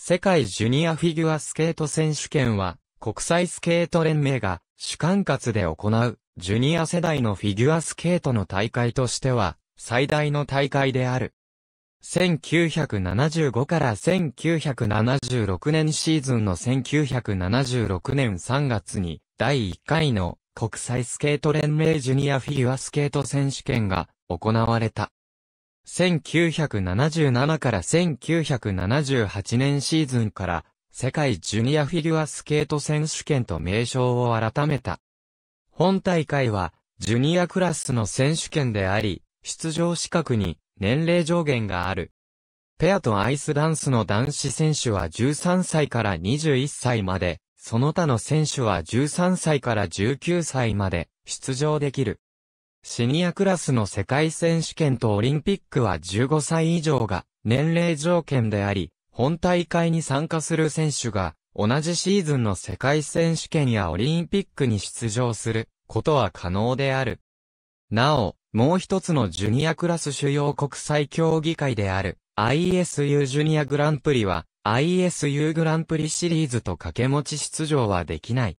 世界ジュニアフィギュアスケート選手権は、国際スケート連盟が主管轄で行う、ジュニア世代のフィギュアスケートの大会としては、最大の大会である。1975から1976年シーズンの1976年3月に、第1回の国際スケート連盟ジュニアフィギュアスケート選手権が行われた。1977から1978年シーズンから世界ジュニアフィギュアスケート選手権と名称を改めた。本大会はジュニアクラスの選手権であり、出場資格に年齢上限がある。ペアとアイスダンスの男子選手は13歳から21歳まで、その他の選手は13歳から19歳まで出場できる。シニアクラスの世界選手権とオリンピックは15歳以上が年齢条件であり、本大会に参加する選手が同じシーズンの世界選手権やオリンピックに出場することは可能である。なお、もう一つのジュニアクラス主要国際競技会である ISU ジュニアグランプリは ISU グランプリシリーズと掛け持ち出場はできない。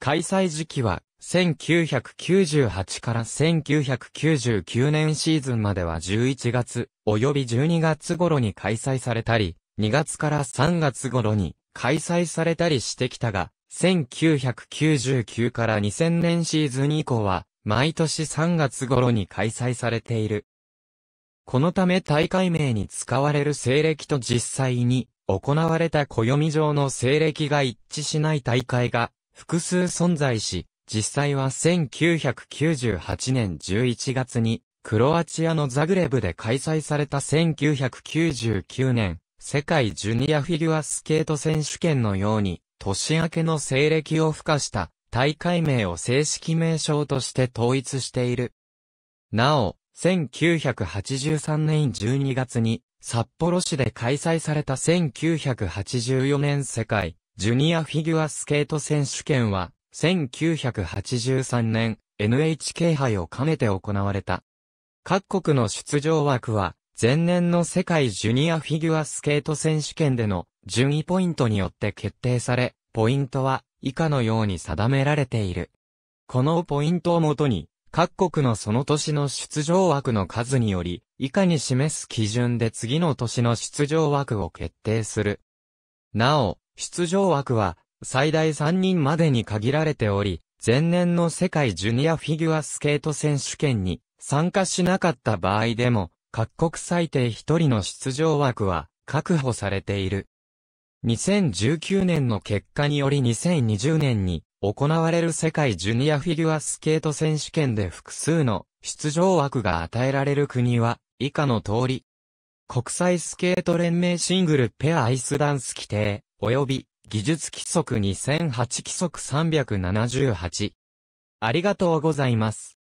開催時期は1998から1999年シーズンまでは11月及び12月頃に開催されたり、2月から3月頃に開催されたりしてきたが、1999から2000年シーズン以降は、毎年3月頃に開催されている。このため大会名に使われる西暦と実際に行われた暦上の西暦が一致しない大会が複数存在し、実際は1998年11月に、クロアチアのザグレブで開催された1999年、世界ジュニアフィギュアスケート選手権のように、年明けの西暦を付加した大会名を正式名称として統一している。なお、1983年12月に札幌市で開催された1984年世界ジュニアフィギュアスケート選手権は1983年 NHK 杯を兼ねて行われた。各国の出場枠は、前年の世界ジュニアフィギュアスケート選手権での順位ポイントによって決定され、ポイントは以下のように定められている。このポイントをもとに、各国のその年の出場枠の数により、以下に示す基準で次の年の出場枠を決定する。なお、出場枠は、最大3人までに限られており、前年の世界ジュニアフィギュアスケート選手権に参加しなかった場合でも、各国最低1人の出場枠は確保されている。2019年の結果により2020年に行われる世界ジュニアフィギュアスケート選手権で複数の出場枠が与えられる国は以下の通り。国際スケート連盟シングルペアアイスダンス規定、及び技術規則2008規則378。ありがとうございます。